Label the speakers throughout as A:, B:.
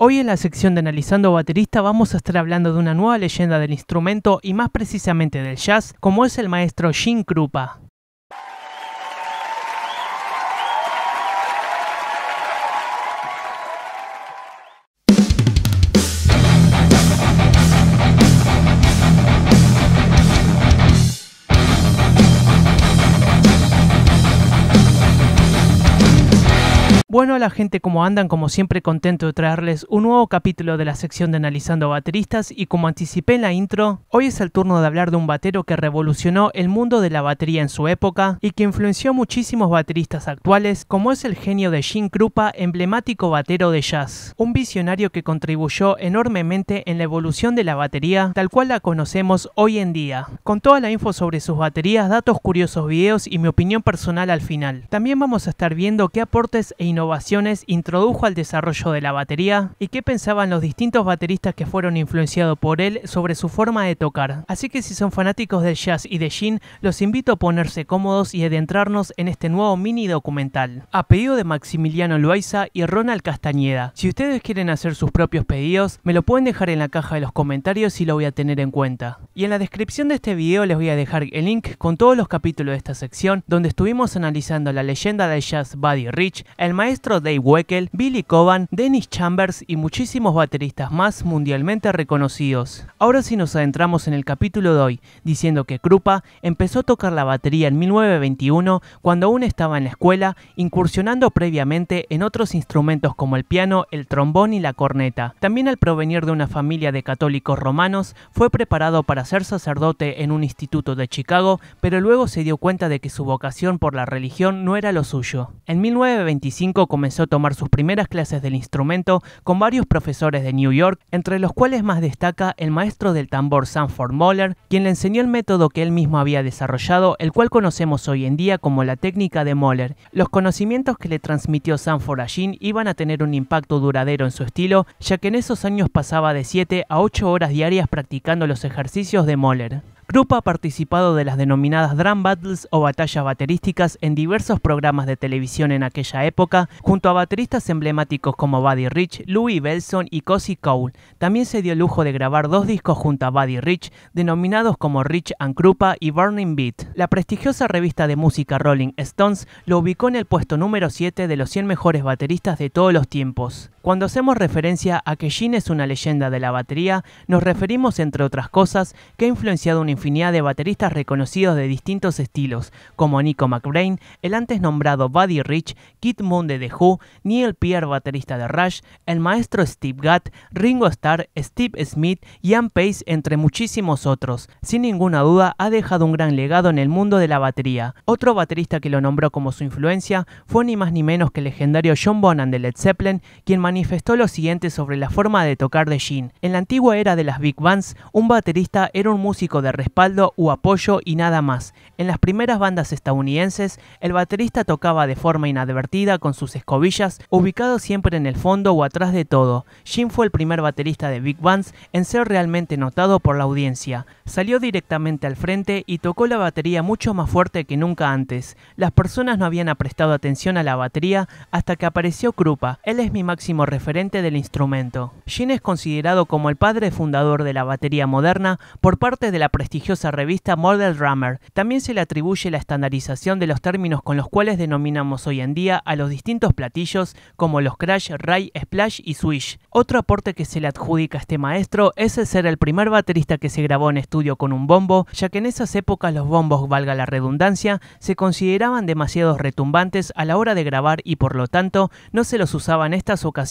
A: Hoy en la sección de Analizando Baterista vamos a estar hablando de una nueva leyenda del instrumento y más precisamente del jazz, como es el maestro Jim Krupa. Bueno, a la gente, como andan? Como siempre, contento de traerles un nuevo capítulo de la sección de Analizando Bateristas. Y como anticipé en la intro, hoy es el turno de hablar de un batero que revolucionó el mundo de la batería en su época y que influenció a muchísimos bateristas actuales, como es el genio de Jim Krupa, emblemático batero de jazz. Un visionario que contribuyó enormemente en la evolución de la batería, tal cual la conocemos hoy en día. Con toda la info sobre sus baterías, datos curiosos, videos y mi opinión personal al final. También vamos a estar viendo qué aportes e innovaciones innovaciones introdujo al desarrollo de la batería y qué pensaban los distintos bateristas que fueron influenciados por él sobre su forma de tocar. Así que si son fanáticos del jazz y de Jean, los invito a ponerse cómodos y adentrarnos en este nuevo mini documental. A pedido de Maximiliano Loaiza y Ronald Castañeda. Si ustedes quieren hacer sus propios pedidos, me lo pueden dejar en la caja de los comentarios y lo voy a tener en cuenta. Y en la descripción de este video les voy a dejar el link con todos los capítulos de esta sección donde estuvimos analizando la leyenda del jazz Buddy Rich, el maestro Dave Weckel, Billy Coban, Dennis Chambers y muchísimos bateristas más mundialmente reconocidos. Ahora si nos adentramos en el capítulo de hoy, diciendo que Krupa empezó a tocar la batería en 1921 cuando aún estaba en la escuela, incursionando previamente en otros instrumentos como el piano, el trombón y la corneta. También al provenir de una familia de católicos romanos, fue preparado para ser sacerdote en un instituto de Chicago, pero luego se dio cuenta de que su vocación por la religión no era lo suyo. En 1925 comenzó a tomar sus primeras clases del instrumento con varios profesores de New York, entre los cuales más destaca el maestro del tambor Sanford Moller, quien le enseñó el método que él mismo había desarrollado, el cual conocemos hoy en día como la técnica de Moller. Los conocimientos que le transmitió Sanford a iban a tener un impacto duradero en su estilo, ya que en esos años pasaba de 7 a 8 horas diarias practicando los ejercicios de Moller. Krupa ha participado de las denominadas drum battles o batallas baterísticas en diversos programas de televisión en aquella época, junto a bateristas emblemáticos como Buddy Rich, Louis Belson y Cozy Cole. También se dio el lujo de grabar dos discos junto a Buddy Rich, denominados como Rich and Krupa y Burning Beat. La prestigiosa revista de música Rolling Stones lo ubicó en el puesto número 7 de los 100 mejores bateristas de todos los tiempos. Cuando hacemos referencia a que Jean es una leyenda de la batería, nos referimos entre otras cosas que ha influenciado una infinidad de bateristas reconocidos de distintos estilos, como Nico McBrain, el antes nombrado Buddy Rich, Kit Moon de The Who, Neil Peart baterista de Rush, el maestro Steve Gadd, Ringo Starr, Steve Smith, Ian Pace, entre muchísimos otros. Sin ninguna duda ha dejado un gran legado en el mundo de la batería. Otro baterista que lo nombró como su influencia fue ni más ni menos que el legendario John Bonham de Led Zeppelin, quien manifestó lo siguiente sobre la forma de tocar de Jin. En la antigua era de las big bands, un baterista era un músico de respaldo u apoyo y nada más. En las primeras bandas estadounidenses, el baterista tocaba de forma inadvertida con sus escobillas, ubicado siempre en el fondo o atrás de todo. Jin fue el primer baterista de big bands en ser realmente notado por la audiencia. Salió directamente al frente y tocó la batería mucho más fuerte que nunca antes. Las personas no habían prestado atención a la batería hasta que apareció Krupa. Él es mi máximo referente del instrumento. Gene es considerado como el padre fundador de la batería moderna por parte de la prestigiosa revista Model Drummer. También se le atribuye la estandarización de los términos con los cuales denominamos hoy en día a los distintos platillos como los crash, ray, splash y swish. Otro aporte que se le adjudica a este maestro es el ser el primer baterista que se grabó en estudio con un bombo, ya que en esas épocas los bombos, valga la redundancia, se consideraban demasiados retumbantes a la hora de grabar y por lo tanto no se los usaba en estas ocasiones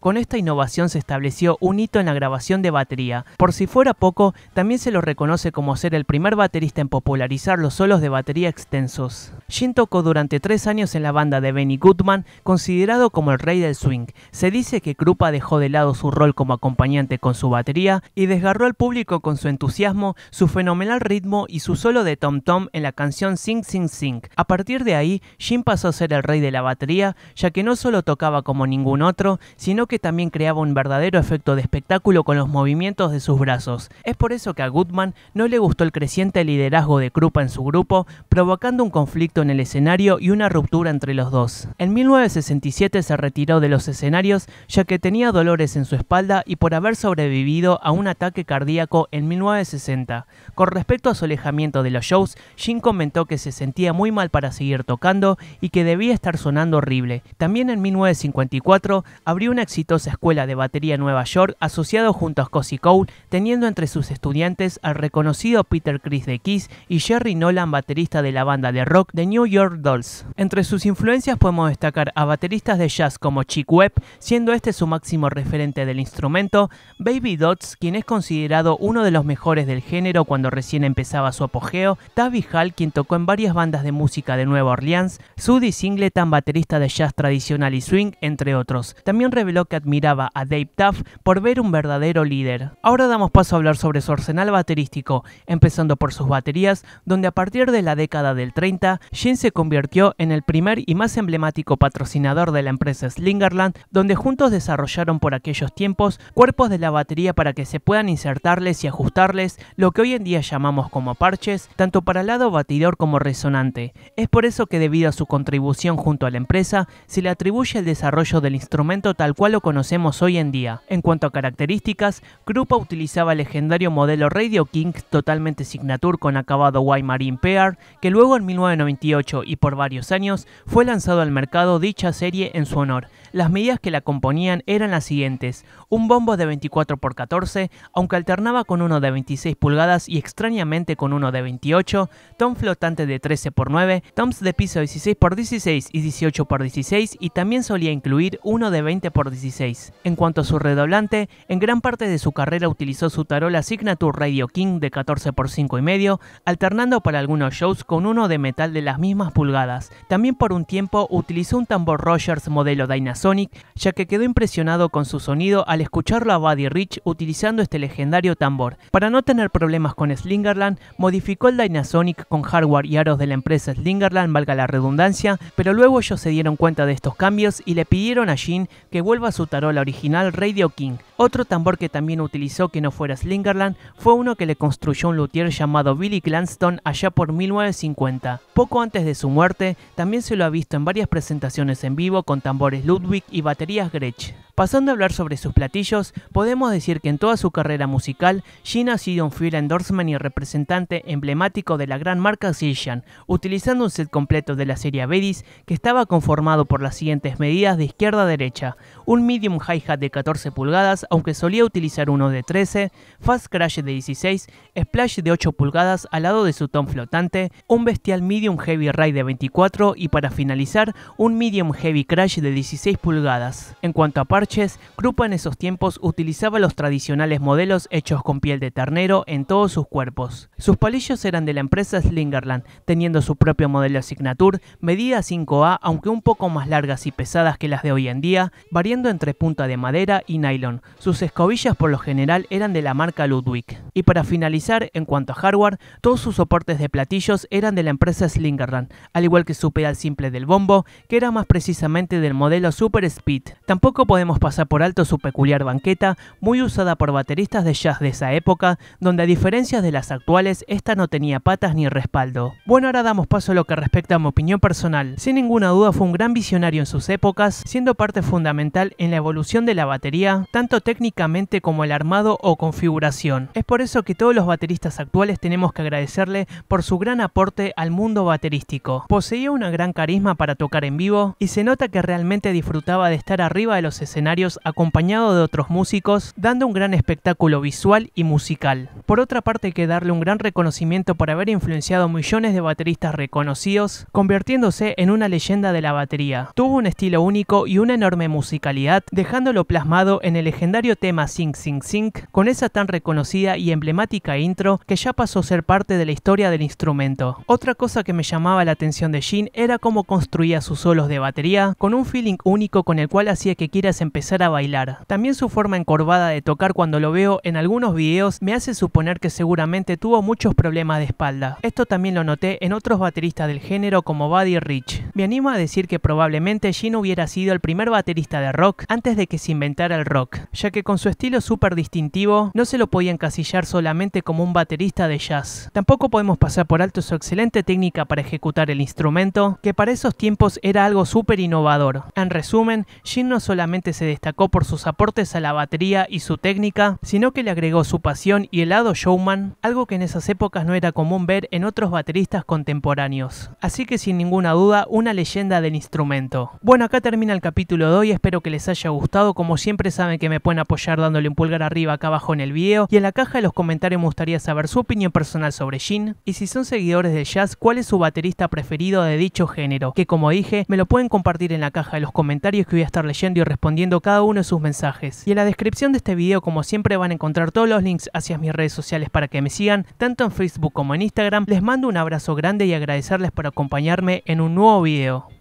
A: con esta innovación se estableció un hito en la grabación de batería. Por si fuera poco, también se lo reconoce como ser el primer baterista en popularizar los solos de batería extensos. Shin tocó durante tres años en la banda de Benny Goodman, considerado como el rey del swing. Se dice que Krupa dejó de lado su rol como acompañante con su batería y desgarró al público con su entusiasmo, su fenomenal ritmo y su solo de tom tom en la canción Sing Sing Sing. A partir de ahí, Jim pasó a ser el rey de la batería, ya que no solo tocaba como ningún otro, sino que también creaba un verdadero efecto de espectáculo con los movimientos de sus brazos. Es por eso que a Goodman no le gustó el creciente liderazgo de Krupa en su grupo, provocando un conflicto en el escenario y una ruptura entre los dos. En 1967 se retiró de los escenarios ya que tenía dolores en su espalda y por haber sobrevivido a un ataque cardíaco en 1960. Con respecto a su alejamiento de los shows, Jim comentó que se sentía muy mal para seguir tocando y que debía estar sonando horrible. También en 1954 abrió una exitosa escuela de batería en Nueva York asociado junto a Scotty Cole, teniendo entre sus estudiantes al reconocido Peter Chris de Kiss y Jerry Nolan, baterista de la banda de rock The New York Dolls. Entre sus influencias podemos destacar a bateristas de jazz como Chick Webb, siendo este su máximo referente del instrumento, Baby Dodds, quien es considerado uno de los mejores del género cuando recién empezaba su apogeo, Tavi Hall, quien tocó en varias bandas de música de Nueva Orleans, Sudie Singleton, baterista de jazz tradicional y swing, entre otros también reveló que admiraba a Dave Taft por ver un verdadero líder. Ahora damos paso a hablar sobre su arsenal baterístico, empezando por sus baterías, donde a partir de la década del 30, Gene se convirtió en el primer y más emblemático patrocinador de la empresa Slingerland, donde juntos desarrollaron por aquellos tiempos cuerpos de la batería para que se puedan insertarles y ajustarles lo que hoy en día llamamos como parches, tanto para el lado batidor como resonante. Es por eso que debido a su contribución junto a la empresa, se le atribuye el desarrollo del instrumento tal cual lo conocemos hoy en día. En cuanto a características, Krupa utilizaba el legendario modelo Radio King totalmente signature con acabado Y-Marine Pear, que luego en 1998 y por varios años fue lanzado al mercado dicha serie en su honor. Las medidas que la componían eran las siguientes: un bombo de 24x14, aunque alternaba con uno de 26 pulgadas y extrañamente con uno de 28, tom flotante de 13x9, toms de piso 16x16 y 18x16 y también solía incluir uno de 20 por 16. En cuanto a su redoblante, en gran parte de su carrera utilizó su tarola Signature Radio King de 14 por 5 y medio, alternando para algunos shows con uno de metal de las mismas pulgadas. También por un tiempo utilizó un tambor Rogers modelo Dynasonic, ya que quedó impresionado con su sonido al escucharlo a Buddy Rich utilizando este legendario tambor. Para no tener problemas con Slingerland, modificó el Dynasonic con hardware y aros de la empresa Slingerland, valga la redundancia, pero luego ellos se dieron cuenta de estos cambios y le pidieron a Gene que vuelva a su tarola original Radio King. Otro tambor que también utilizó que no fuera Slingerland fue uno que le construyó un luthier llamado Billy Glanston allá por 1950. Poco antes de su muerte, también se lo ha visto en varias presentaciones en vivo con tambores Ludwig y baterías Gretsch. Pasando a hablar sobre sus platillos, podemos decir que en toda su carrera musical, Jin ha sido un fiel endorsement y representante emblemático de la gran marca Zildjian, utilizando un set completo de la serie Avedis, que estaba conformado por las siguientes medidas de izquierda a derecha, un medium hi-hat de 14 pulgadas, aunque solía utilizar uno de 13, fast crash de 16, splash de 8 pulgadas al lado de su tom flotante, un bestial medium heavy ray de 24 y para finalizar, un medium heavy crash de 16 pulgadas. En cuanto a Chess, en esos tiempos utilizaba los tradicionales modelos hechos con piel de ternero en todos sus cuerpos. Sus palillos eran de la empresa Slingerland, teniendo su propio modelo Signature, medida 5A aunque un poco más largas y pesadas que las de hoy en día, variando entre punta de madera y nylon. Sus escobillas por lo general eran de la marca Ludwig. Y para finalizar, en cuanto a hardware, todos sus soportes de platillos eran de la empresa Slingerland, al igual que su pedal simple del bombo, que era más precisamente del modelo Super Speed. Tampoco podemos pasar por alto su peculiar banqueta, muy usada por bateristas de jazz de esa época, donde a diferencia de las actuales, esta no tenía patas ni respaldo. Bueno, ahora damos paso a lo que respecta a mi opinión personal. Sin ninguna duda fue un gran visionario en sus épocas, siendo parte fundamental en la evolución de la batería, tanto técnicamente como el armado o configuración. Es por eso que todos los bateristas actuales tenemos que agradecerle por su gran aporte al mundo baterístico. Poseía una gran carisma para tocar en vivo y se nota que realmente disfrutaba de estar arriba de los escenarios acompañado de otros músicos, dando un gran espectáculo visual y musical. Por otra parte hay que darle un gran reconocimiento por haber influenciado millones de bateristas reconocidos, convirtiéndose en una leyenda de la batería. Tuvo un estilo único y una enorme musicalidad, dejándolo plasmado en el legendario tema Sing Sing Sing, con esa tan reconocida y emblemática intro que ya pasó a ser parte de la historia del instrumento. Otra cosa que me llamaba la atención de Jin era cómo construía sus solos de batería, con un feeling único con el cual hacía que quieras empezar a bailar. También su forma encorvada de tocar cuando lo veo en algunos videos me hace suponer que seguramente tuvo muchos problemas de espalda. Esto también lo noté en otros bateristas del género como Buddy Rich animo a decir que probablemente Gene hubiera sido el primer baterista de rock antes de que se inventara el rock, ya que con su estilo súper distintivo no se lo podía encasillar solamente como un baterista de jazz. Tampoco podemos pasar por alto su excelente técnica para ejecutar el instrumento, que para esos tiempos era algo súper innovador. En resumen, Gene no solamente se destacó por sus aportes a la batería y su técnica, sino que le agregó su pasión y el lado showman, algo que en esas épocas no era común ver en otros bateristas contemporáneos. Así que sin ninguna duda, una leyenda del instrumento. Bueno, acá termina el capítulo de hoy, espero que les haya gustado, como siempre saben que me pueden apoyar dándole un pulgar arriba acá abajo en el video, y en la caja de los comentarios me gustaría saber su opinión personal sobre Jin, y si son seguidores de jazz, cuál es su baterista preferido de dicho género, que como dije, me lo pueden compartir en la caja de los comentarios que voy a estar leyendo y respondiendo cada uno de sus mensajes. Y en la descripción de este video, como siempre, van a encontrar todos los links hacia mis redes sociales para que me sigan, tanto en Facebook como en Instagram. Les mando un abrazo grande y agradecerles por acompañarme en un nuevo video you?